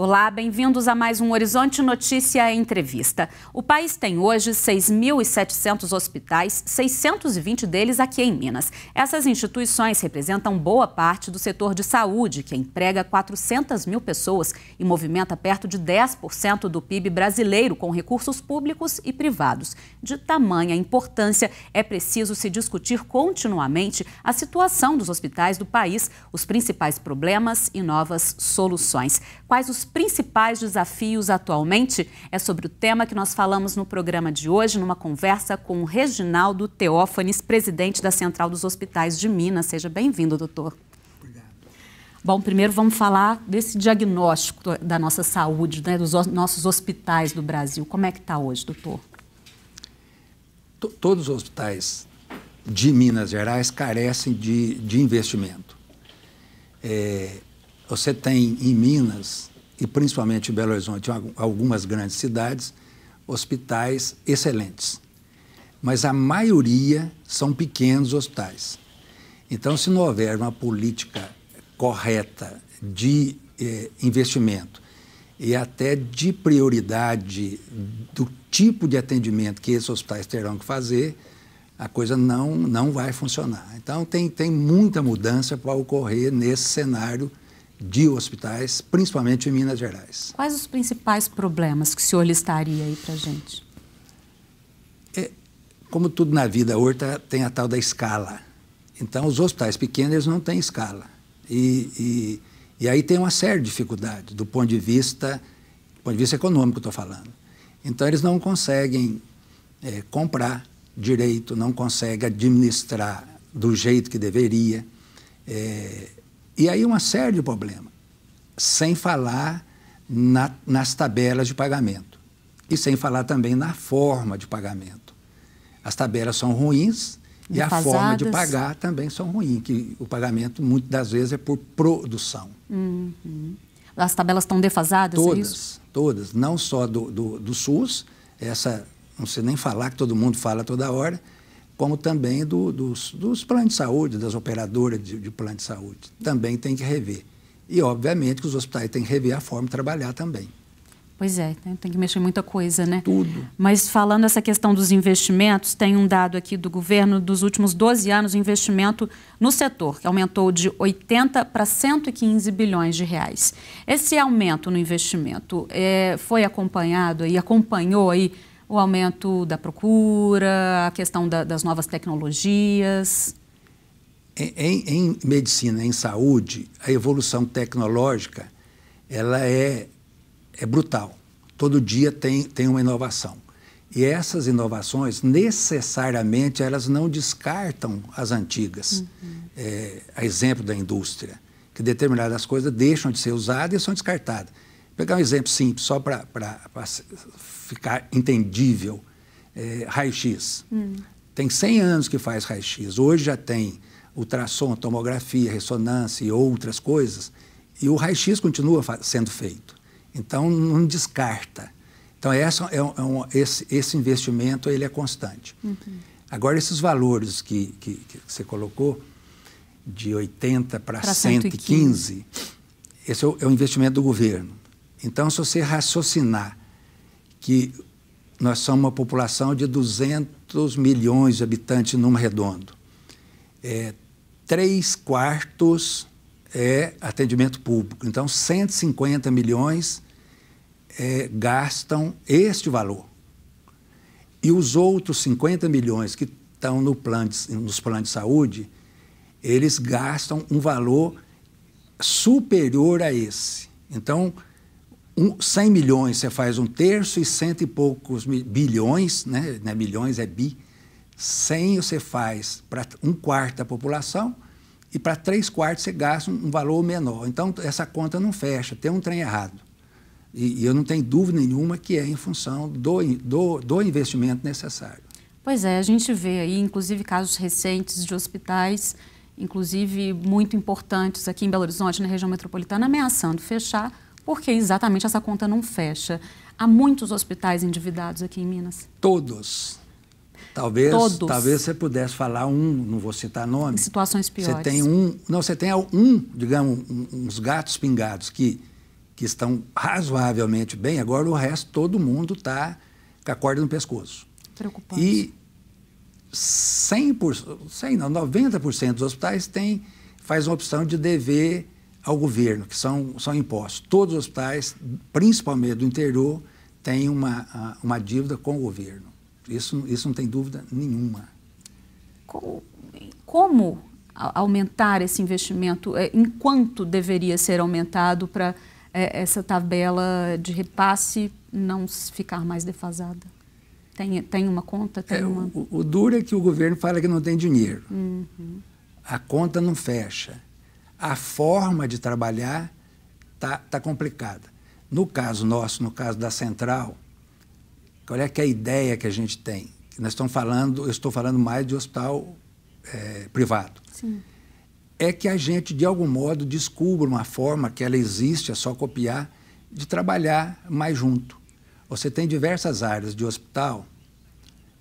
Olá, bem-vindos a mais um Horizonte Notícia Entrevista. O país tem hoje 6.700 hospitais, 620 deles aqui em Minas. Essas instituições representam boa parte do setor de saúde, que emprega 400 mil pessoas e movimenta perto de 10% do PIB brasileiro com recursos públicos e privados. De tamanha importância, é preciso se discutir continuamente a situação dos hospitais do país, os principais problemas e novas soluções. Quais os principais desafios atualmente? É sobre o tema que nós falamos no programa de hoje, numa conversa com o Reginaldo Teófanes, presidente da Central dos Hospitais de Minas. Seja bem-vindo, doutor. Bom, primeiro vamos falar desse diagnóstico da nossa saúde, né, dos nossos hospitais do Brasil. Como é que está hoje, doutor? T Todos os hospitais de Minas Gerais carecem de, de investimento. É, você tem em Minas e principalmente Belo Horizonte, algumas grandes cidades, hospitais excelentes. Mas a maioria são pequenos hospitais. Então, se não houver uma política correta de eh, investimento e até de prioridade do tipo de atendimento que esses hospitais terão que fazer, a coisa não, não vai funcionar. Então, tem, tem muita mudança para ocorrer nesse cenário de hospitais, principalmente em Minas Gerais. Quais os principais problemas que o senhor listaria aí para a gente? É, como tudo na vida, horta tem a tal da escala. Então, os hospitais pequenos não têm escala. E, e, e aí tem uma série de dificuldades do ponto de vista, do ponto de vista econômico, estou falando. Então, eles não conseguem é, comprar direito, não conseguem administrar do jeito que deveria. É, e aí uma série de problemas, sem falar na, nas tabelas de pagamento e sem falar também na forma de pagamento. As tabelas são ruins e a forma de pagar também são ruins, que o pagamento muitas das vezes é por produção. Uhum. As tabelas estão defasadas? É todas, é todas. Não só do, do, do SUS, essa, não sei nem falar que todo mundo fala toda hora, como também do, dos, dos planos de saúde, das operadoras de, de plano de saúde. Também tem que rever. E, obviamente, que os hospitais têm que rever a forma de trabalhar também. Pois é, né? tem que mexer muita coisa, né? Tudo. Mas falando essa questão dos investimentos, tem um dado aqui do governo dos últimos 12 anos, o investimento no setor, que aumentou de 80 para 115 bilhões de reais. Esse aumento no investimento é, foi acompanhado e acompanhou aí o aumento da procura, a questão da, das novas tecnologias? Em, em, medicina, em saúde, a evolução tecnológica ela é, é brutal. Todo dia tem, tem uma inovação. E essas inovações, necessariamente, elas não descartam as antigas. Uhum. É, a exemplo da indústria, que determinadas coisas deixam de ser usadas e são descartadas pegar um exemplo simples, só para ficar entendível. É, raio-x. Hum. Tem 100 anos que faz raio-x. Hoje já tem ultrassom, tomografia, ressonância e outras coisas. E o raio-x continua sendo feito. Então, não descarta. Então, essa, é, um, é um, esse, esse, investimento ele é constante. Uhum. Agora, esses valores que, que, que, você colocou, de 80 para 115, 115, esse é o, é o investimento do governo. Então, se você raciocinar que nós somos uma população de 200 milhões de habitantes num redondo, é, três quartos é atendimento público. Então, 150 milhões é, gastam este valor. E os outros 50 milhões que estão no plano de, nos planos de saúde, eles gastam um valor superior a esse. Então, um, 100 milhões você faz um terço e cento e poucos bilhões, né? não é milhões, é bi. 100 você faz para um quarto da população e para três quartos você gasta um, um, valor menor. Então, essa conta não fecha, tem um trem errado. E, e eu não tenho dúvida nenhuma que é em função do, do, do investimento necessário. Pois é, a gente vê aí, inclusive, casos recentes de hospitais inclusive muito importantes aqui em Belo Horizonte, na região metropolitana, ameaçando fechar porque exatamente essa conta não fecha. Há muitos hospitais endividados aqui em Minas. Todos. Talvez, Todos. talvez você pudesse falar um, não vou citar nome. Em situações piores. Você tem um, não, você tem um, digamos, uns gatos pingados que, que estão razoavelmente bem, agora o resto, todo mundo está com a corda no pescoço. Preocupante. E 100%, 100 não, 90% dos hospitais tem, faz uma opção de dever ao governo, que são, são impostos. Todos os hospitais, principalmente do interior, têm uma, uma dívida com o governo. Isso, isso não tem dúvida nenhuma. Como, aumentar esse investimento? É, em quanto deveria ser aumentado para é, essa tabela de repasse não ficar mais defasada? Tem, tem uma conta? Tem é, uma... O, o, duro é que o governo fala que não tem dinheiro. Uhum. A conta não fecha a forma de trabalhar está tá complicada. No caso nosso, no caso da central, qual é que é a ideia que a gente tem? Nós estamos falando, eu estou falando mais de hospital é, privado. Sim. É que a gente, de algum modo, descubra uma forma que ela existe, é só copiar, de trabalhar mais junto. Você tem diversas áreas de hospital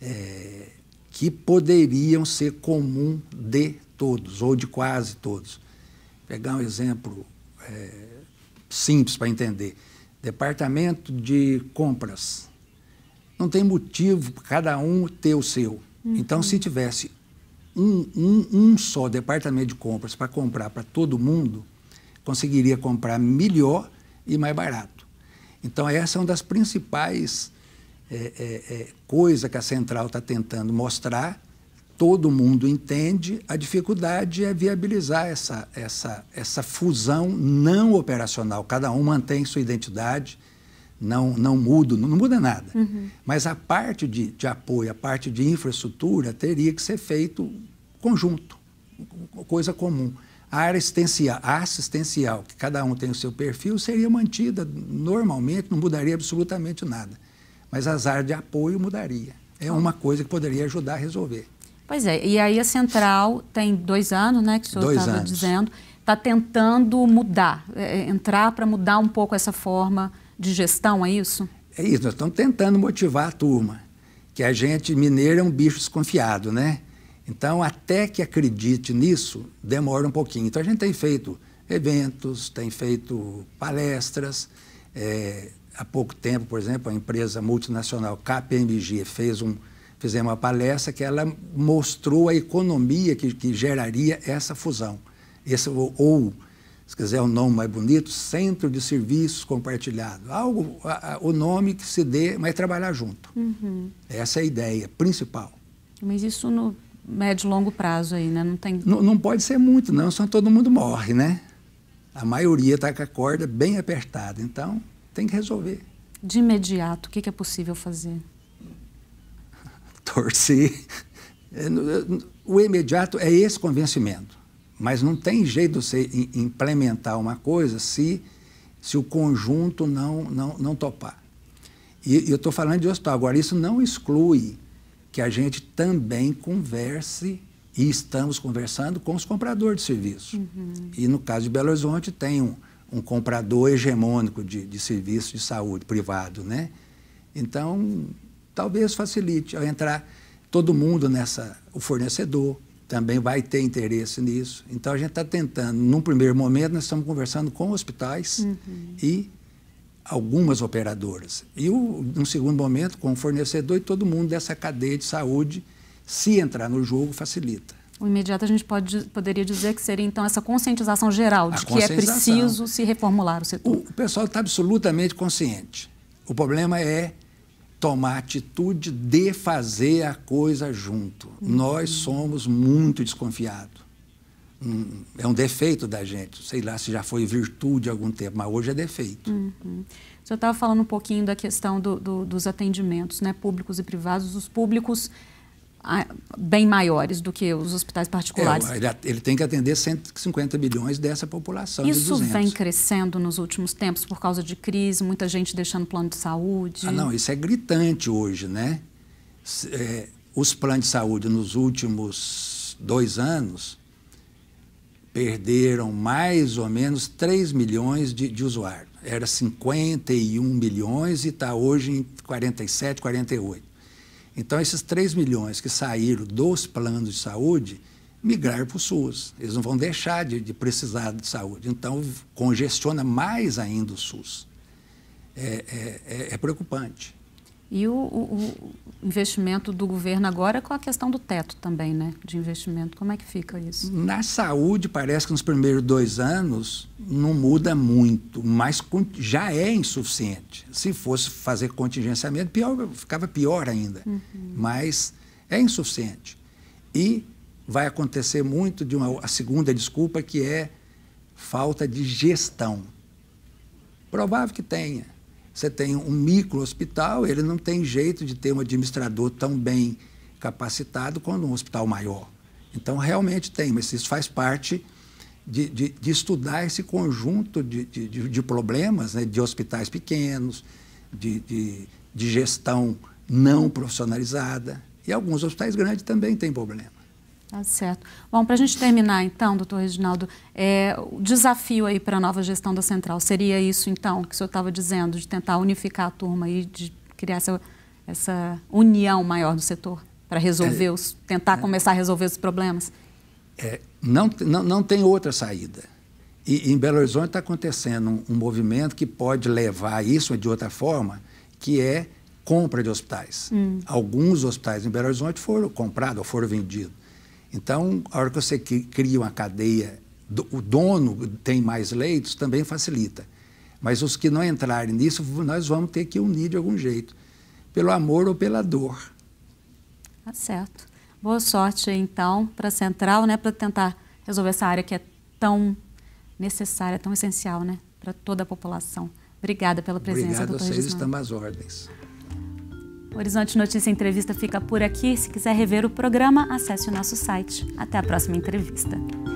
é, que poderiam ser comum de todos, ou de quase todos pegar um exemplo é, simples para entender. Departamento de compras. Não tem motivo para cada um ter o seu. Uhum. Então, se uhum. tivesse um, um, um só departamento de compras para comprar para todo mundo, conseguiria comprar melhor e mais barato. Então, essa é uma das principais é, é, é coisas que a central está tentando mostrar todo mundo entende, a dificuldade é viabilizar essa, essa, essa fusão não operacional. Cada um mantém sua identidade, não, não muda, não, não muda nada. Uhum. Mas a parte de, de apoio, a parte de infraestrutura teria que ser feito conjunto, coisa comum. A área assistencial, a assistencial, que cada um tem o seu perfil, seria mantida normalmente, não mudaria absolutamente nada. Mas as áreas de apoio mudaria. É uma coisa que poderia ajudar a resolver. Pois é, e aí a central tem dois anos, né, que o senhor estava dizendo, está tentando mudar, é, é entrar para mudar um pouco essa forma de gestão, é isso? É isso, nós estamos tentando motivar a turma, que a gente mineiro é um bicho desconfiado, né? Então, até que acredite nisso, demora um pouquinho. Então, a gente tem feito eventos, tem feito palestras. É, há pouco tempo, por exemplo, a empresa multinacional KPMG fez um, fizemos uma palestra que ela mostrou a economia que, que geraria essa fusão. Esse, ou, ou, se quiser um nome mais bonito, Centro de Serviços Compartilhado. Algo, a, a, o nome que se dê, mas trabalhar junto. Uhum. Essa é a ideia principal. Mas isso no médio e longo prazo aí, né? Não tem... Não, não pode ser muito, não, senão todo mundo morre, né? A maioria está com a corda bem apertada, então tem que resolver. De imediato, o que é possível fazer? torci. É, é, o imediato é esse convencimento. Mas não tem jeito de você implementar uma coisa se, se o conjunto não, não, não topar. E, e eu estou falando de hospital. Agora, isso não exclui que a gente também converse e estamos conversando com os compradores de serviço. Uhum. E no caso de Belo Horizonte tem um, um comprador hegemônico de, de serviço de saúde privado, né? Então, talvez facilite ao entrar todo mundo nessa, o fornecedor também vai ter interesse nisso. Então a gente está tentando, num primeiro momento, nós estamos conversando com hospitais uhum. e algumas operadoras. E o, num segundo momento, com o fornecedor e todo mundo dessa cadeia de saúde, se entrar no jogo, facilita. O imediato a gente pode, poderia dizer que seria então essa conscientização geral de a que é preciso se reformular o setor. O, o pessoal está absolutamente consciente. O problema é tomar a atitude de fazer a coisa junto. Uhum. Nós somos muito desconfiados. Hum, é um defeito da gente. Sei lá se já foi virtude algum tempo, mas hoje é defeito. Uhum. estava falando um pouquinho da questão do, do, dos atendimentos né, públicos e privados. Os públicos bem maiores do que os hospitais particulares. É, ele, tem que atender 150 milhões dessa população. Isso de vem crescendo nos últimos tempos por causa de crise, muita gente deixando plano de saúde. Ah, não, isso é gritante hoje, né? É, os planos de saúde nos últimos dois anos perderam mais ou menos 3 milhões de, de usuários. Era 51 milhões e está hoje em 47, 48. Então, esses 3 milhões que saíram dos planos de saúde migraram para o SUS. Eles não vão deixar de, de precisar de saúde. Então, congestiona mais ainda o SUS. é, é, é, é preocupante. E o, o, o, investimento do governo agora é com a questão do teto também, né? De investimento, como é que fica isso? Na saúde, parece que nos primeiros dois anos não muda muito, mas já é insuficiente. Se fosse fazer contingenciamento, pior, ficava pior ainda. Uhum. Mas é insuficiente. E vai acontecer muito de uma a segunda desculpa, que é falta de gestão. Provável que tenha você tem um micro hospital, ele não tem jeito de ter um administrador tão bem capacitado quanto um hospital maior. Então, realmente tem, mas isso faz parte de, de, de estudar esse conjunto de, de, de problemas, né? de hospitais pequenos, de, de gestão não profissionalizada. E alguns hospitais grandes também têm problema. Tá certo. Bom, para a gente terminar então, doutor Reginaldo, é, o desafio aí para a nova gestão da central seria isso então que o senhor estava dizendo, de tentar unificar a turma e de criar essa, essa união maior do setor para resolver é, os, tentar é, começar a resolver os problemas? É, não, não, não tem outra saída. E, e em Belo Horizonte está acontecendo um, um movimento que pode levar isso de outra forma, que é compra de hospitais. Hum. Alguns hospitais em Belo Horizonte foram comprados ou foram vendidos então, a hora que você cria uma cadeia, o dono tem mais leitos, também facilita. Mas os que não entrarem nisso, nós vamos ter que unir de algum jeito, pelo amor ou pela dor. Tá certo. Boa sorte, então, para a Central, né, para tentar resolver essa área que é tão necessária, tão essencial, né, para toda a população. Obrigada pela presença, Obrigado doutor Obrigado a vocês, estamos às ordens. O Horizonte Notícia Entrevista fica por aqui. Se quiser rever o programa, acesse o nosso site. Até a próxima entrevista.